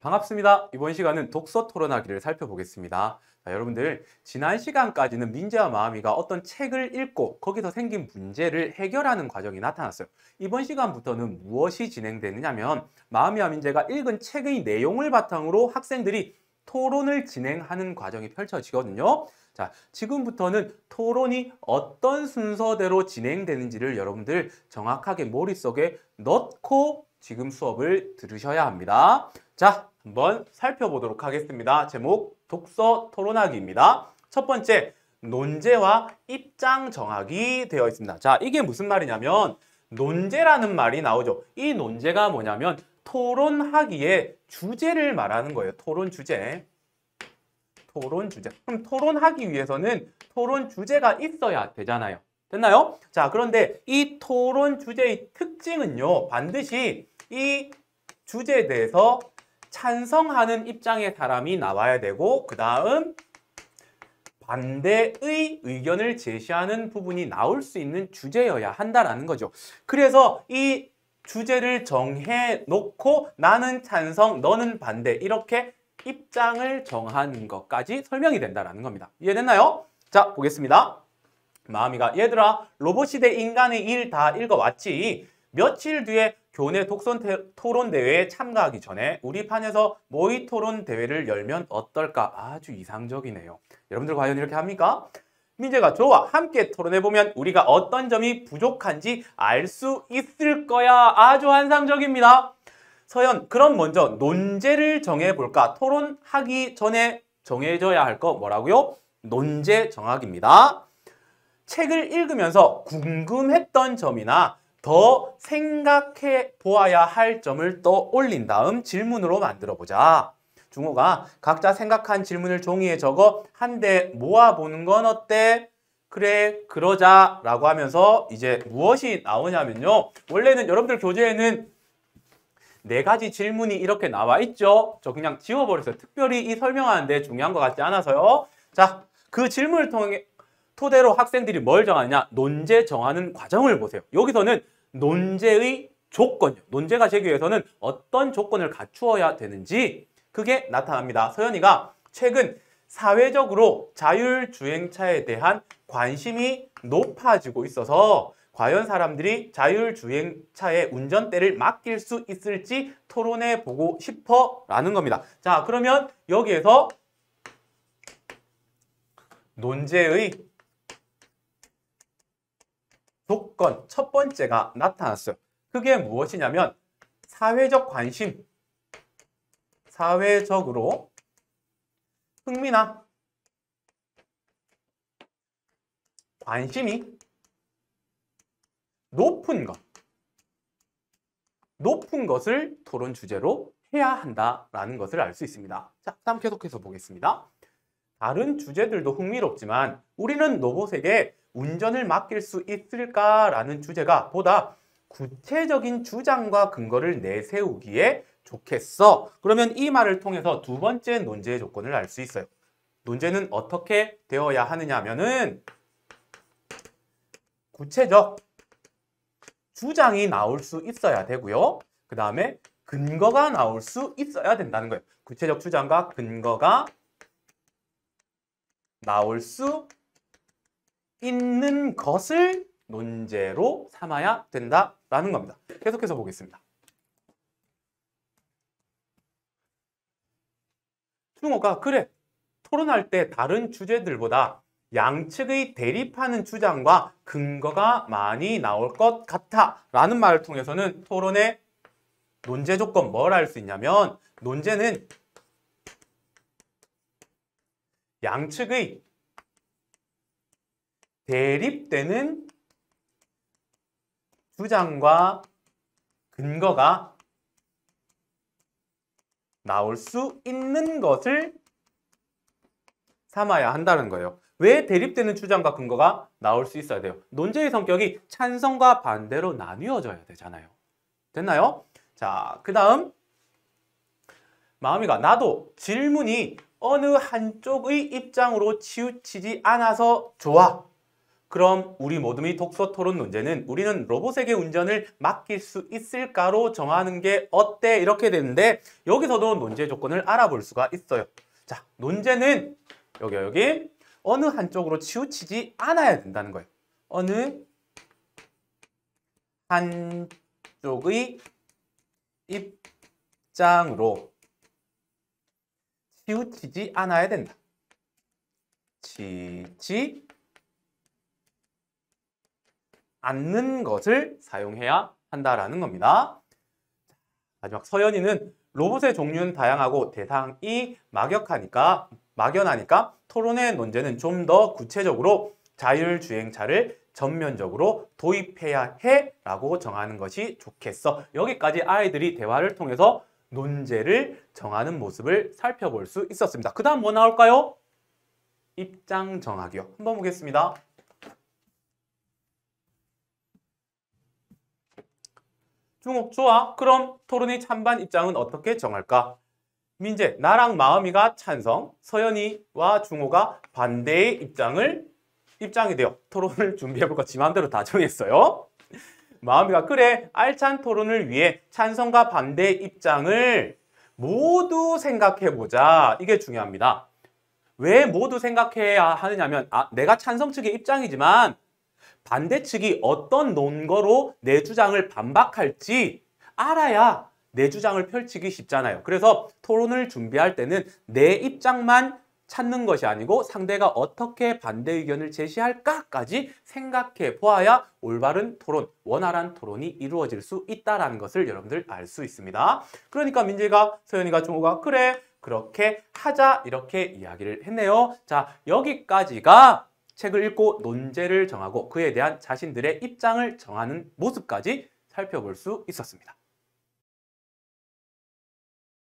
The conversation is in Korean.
반갑습니다. 이번 시간은 독서 토론하기를 살펴보겠습니다. 자, 여러분들 지난 시간까지는 민재와 마음이가 어떤 책을 읽고 거기서 생긴 문제를 해결하는 과정이 나타났어요. 이번 시간부터는 무엇이 진행되느냐면 마음이와 민재가 읽은 책의 내용을 바탕으로 학생들이 토론을 진행하는 과정이 펼쳐지거든요. 자, 지금부터는 토론이 어떤 순서대로 진행되는지를 여러분들 정확하게 머릿속에 넣고 지금 수업을 들으셔야 합니다. 자, 한번 살펴보도록 하겠습니다. 제목 독서 토론하기입니다. 첫 번째, 논제와 입장 정하기 되어 있습니다. 자, 이게 무슨 말이냐면 논제라는 말이 나오죠. 이 논제가 뭐냐면 토론하기에 주제를 말하는 거예요. 토론 주제. 토론 주제. 그럼 토론하기 위해서는 토론 주제가 있어야 되잖아요. 됐나요? 자, 그런데 이 토론 주제의 특징은요. 반드시 이 주제에 대해서 찬성하는 입장의 사람이 나와야 되고 그 다음 반대의 의견을 제시하는 부분이 나올 수 있는 주제여야 한다라는 거죠. 그래서 이 주제를 정해놓고 나는 찬성, 너는 반대 이렇게 입장을 정하는 것까지 설명이 된다는 겁니다. 이해됐나요? 자, 보겠습니다. 마음이가 얘들아 로봇 시대 인간의 일 다 읽어왔지? 며칠 뒤에 교내 독선 토론 대회에 참가하기 전에 우리 판에서 모의 토론 대회를 열면 어떨까? 아주 이상적이네요. 여러분들 과연 이렇게 합니까? 민재가 저아 함께 토론해보면 우리가 어떤 점이 부족한지 알 수 있을 거야. 아주 환상적입니다. 서연, 그럼 먼저 논제를 정해볼까? 토론하기 전에 정해져야 할 거 뭐라고요? 논제 정학입니다. 책을 읽으면서 궁금했던 점이나 더 생각해 보아야 할 점을 떠올린 다음 질문으로 만들어 보자. 중호가 각자 생각한 질문을 종이에 적어 한대 모아보는 건 어때? 그래 그러자 라고 하면서 이제 무엇이 나오냐면요. 원래는 여러분들 교재에는 네 가지 질문이 이렇게 나와 있죠. 저 그냥 지워버렸어요. 특별히 이 설명하는데 중요한 것 같지 않아서요. 자, 그 질문을 통해 토대로 학생들이 뭘 정하냐? 논제 정하는 과정을 보세요. 여기서는 논제의 조건요. 논제가 되기 위해서는 어떤 조건을 갖추어야 되는지 그게 나타납니다. 서연이가 최근 사회적으로 자율주행차에 대한 관심이 높아지고 있어서 과연 사람들이 자율주행차의 운전대를 맡길 수 있을지 토론해 보고 싶어 라는 겁니다. 자 그러면 여기에서 논제의 조건 첫 번째가 나타났어요. 그게 무엇이냐면 사회적 관심, 사회적으로 흥미나 관심이 높은 것, 높은 것을 토론 주제로 해야 한다라는 것을 알 수 있습니다. 자, 다음 계속해서 보겠습니다. 다른 주제들도 흥미롭지만 우리는 로봇에게 운전을 맡길 수 있을까라는 주제가 보다 구체적인 주장과 근거를 내세우기에 좋겠어. 그러면 이 말을 통해서 두 번째 논제의 조건을 알 수 있어요. 논제는 어떻게 되어야 하느냐 면은 구체적 주장이 나올 수 있어야 되고요. 그 다음에 근거가 나올 수 있어야 된다는 거예요. 구체적 주장과 근거가 나올 수 있는 것을 논제로 삼아야 된다라는 겁니다. 계속해서 보겠습니다. 충호가 그래 토론할 때 다른 주제들보다 양측의 대립하는 주장과 근거가 많이 나올 것 같아 라는 말을 통해서는 토론의 논제 조건 뭘 할 수 있냐면 논제는 양측의 대립되는 주장과 근거가 나올 수 있는 것을 삼아야 한다는 거예요. 왜 대립되는 주장과 근거가 나올 수 있어야 돼요? 논제의 성격이 찬성과 반대로 나뉘어져야 되잖아요. 됐나요? 자, 그 다음 마음이가 나도 질문이 어느 한쪽의 입장으로 치우치지 않아서 좋아 그럼 우리 모둠이 독서 토론 문제는 우리는 로봇에게 운전을 맡길 수 있을까로 정하는 게 어때? 이렇게 되는데 여기서도 논제 조건을 알아볼 수가 있어요. 자, 논제는 여기 여기 어느 한쪽으로 치우치지 않아야 된다는 거예요. 어느 한쪽의 입장으로 치우치지 않아야 된다. 치지 않는 것을 사용해야 한다라는 겁니다. 마지막 서연이는 로봇의 종류는 다양하고 대상이 막역하니까 막연하니까 토론의 논제는 좀 더 구체적으로 자율주행차를 전면적으로 도입해야 해 라고 정하는 것이 좋겠어. 여기까지 아이들이 대화를 통해서 논제를 정하는 모습을 살펴볼 수 있었습니다. 그 다음 뭐 나올까요? 입장 정하기요. 한번 보겠습니다. 중옥 좋아. 그럼 토론이 찬반 입장은 어떻게 정할까? 민재, 나랑 마음이가 찬성, 서연이와 중호가 반대의 입장을 입장이 되어 토론을 준비해볼까 지 마음대로 다 정했어요. 마음이가 그래 알찬 토론을 위해 찬성과 반대 의 입장을 모두 생각해보자. 이게 중요합니다. 왜 모두 생각해야 하느냐면 아, 내가 찬성 측의 입장이지만 반대 측이 어떤 논거로 내 주장을 반박할지 알아야 내 주장을 펼치기 쉽잖아요. 그래서 토론을 준비할 때는 내 입장만 찾는 것이 아니고 상대가 어떻게 반대 의견을 제시할까까지 생각해 보아야 올바른 토론, 원활한 토론이 이루어질 수 있다는 것을 여러분들 알 수 있습니다. 그러니까 민재가, 서연이가 종호가 그래, 그렇게 하자 이렇게 이야기를 했네요. 자, 여기까지가 책을 읽고 논제를 정하고 그에 대한 자신들의 입장을 정하는 모습까지 살펴볼 수 있었습니다.